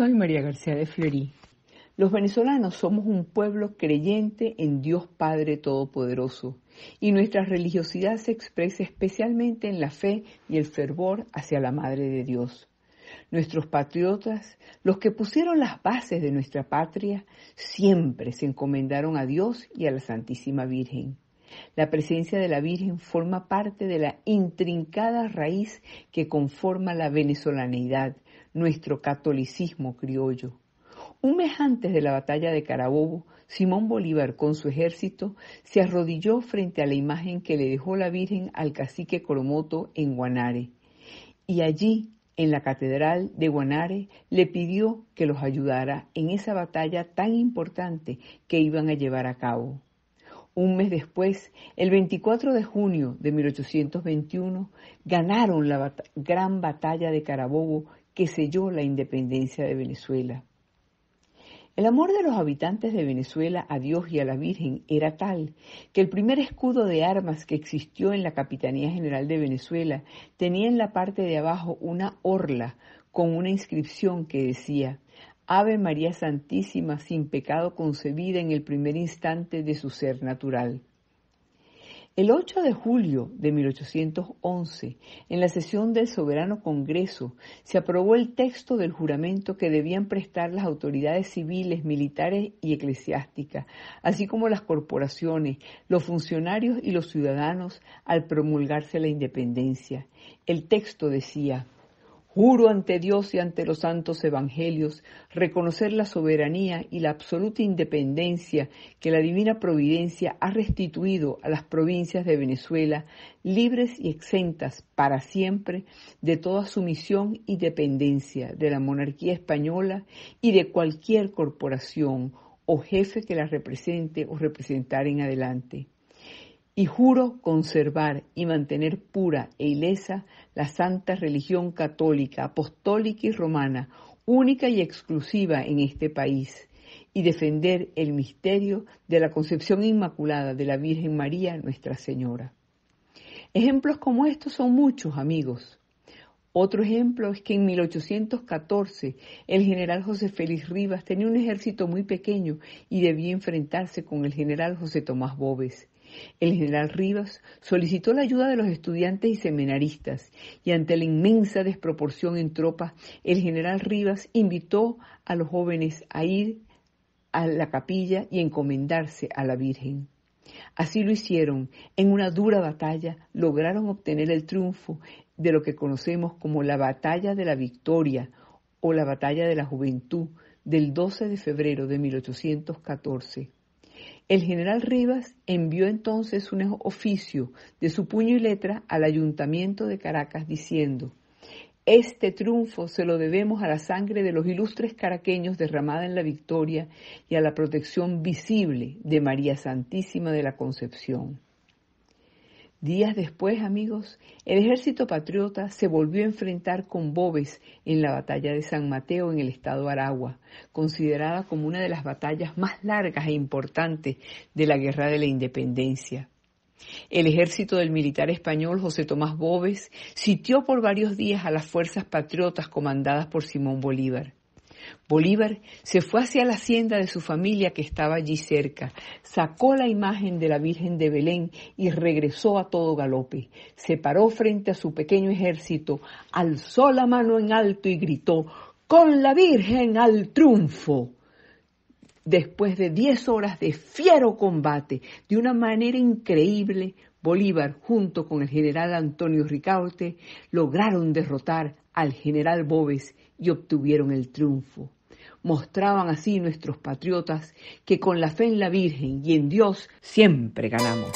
Soy María García de Fleury. Los venezolanos somos un pueblo creyente en Dios Padre Todopoderoso y nuestra religiosidad se expresa especialmente en la fe y el fervor hacia la Madre de Dios. Nuestros patriotas, los que pusieron las bases de nuestra patria, siempre se encomendaron a Dios y a la Santísima Virgen. La presencia de la Virgen forma parte de la intrincada raíz que conforma la venezolanidad, nuestro catolicismo criollo. Un mes antes de la batalla de Carabobo, Simón Bolívar con su ejército se arrodilló frente a la imagen que le dejó la Virgen al cacique Coromoto en Guanare. Y allí, en la catedral de Guanare, le pidió que los ayudara en esa batalla tan importante que iban a llevar a cabo. Un mes después, el 24 de junio de 1821, ganaron la gran batalla de Carabobo que selló la independencia de Venezuela. El amor de los habitantes de Venezuela a Dios y a la Virgen era tal que el primer escudo de armas que existió en la Capitanía General de Venezuela tenía en la parte de abajo una orla con una inscripción que decía Ave María Santísima sin pecado concebida en el primer instante de su ser natural. El 8 de julio de 1811, en la sesión del Soberano Congreso, se aprobó el texto del juramento que debían prestar las autoridades civiles, militares y eclesiásticas, así como las corporaciones, los funcionarios y los ciudadanos al promulgarse la independencia. El texto decía, Juro ante Dios y ante los santos evangelios reconocer la soberanía y la absoluta independencia que la divina providencia ha restituido a las provincias de Venezuela, libres y exentas para siempre de toda sumisión y dependencia de la monarquía española y de cualquier corporación o jefe que la represente o representar en adelante y juro conservar y mantener pura e ilesa la santa religión católica, apostólica y romana, única y exclusiva en este país, y defender el misterio de la concepción inmaculada de la Virgen María, Nuestra Señora. Ejemplos como estos son muchos, amigos. Otro ejemplo es que en 1814 el general José Félix Rivas tenía un ejército muy pequeño y debía enfrentarse con el general José Tomás bóves el general Rivas solicitó la ayuda de los estudiantes y seminaristas y ante la inmensa desproporción en tropas, el general Rivas invitó a los jóvenes a ir a la capilla y encomendarse a la Virgen. Así lo hicieron. En una dura batalla lograron obtener el triunfo de lo que conocemos como la batalla de la victoria o la batalla de la juventud del 12 de febrero de 1814 el general Rivas envió entonces un oficio de su puño y letra al ayuntamiento de Caracas diciendo, este triunfo se lo debemos a la sangre de los ilustres caraqueños derramada en la victoria y a la protección visible de María Santísima de la Concepción. Días después, amigos, el ejército patriota se volvió a enfrentar con Bobes en la batalla de San Mateo en el estado Aragua, considerada como una de las batallas más largas e importantes de la Guerra de la Independencia. El ejército del militar español José Tomás Bobes sitió por varios días a las fuerzas patriotas comandadas por Simón Bolívar. Bolívar se fue hacia la hacienda de su familia que estaba allí cerca, sacó la imagen de la Virgen de Belén y regresó a todo galope. Se paró frente a su pequeño ejército, alzó la mano en alto y gritó, con la Virgen al triunfo después de diez horas de fiero combate, de una manera increíble, Bolívar, junto con el general Antonio Ricaurte, lograron derrotar al general Bobes y obtuvieron el triunfo. Mostraban así nuestros patriotas que con la fe en la Virgen y en Dios siempre ganamos.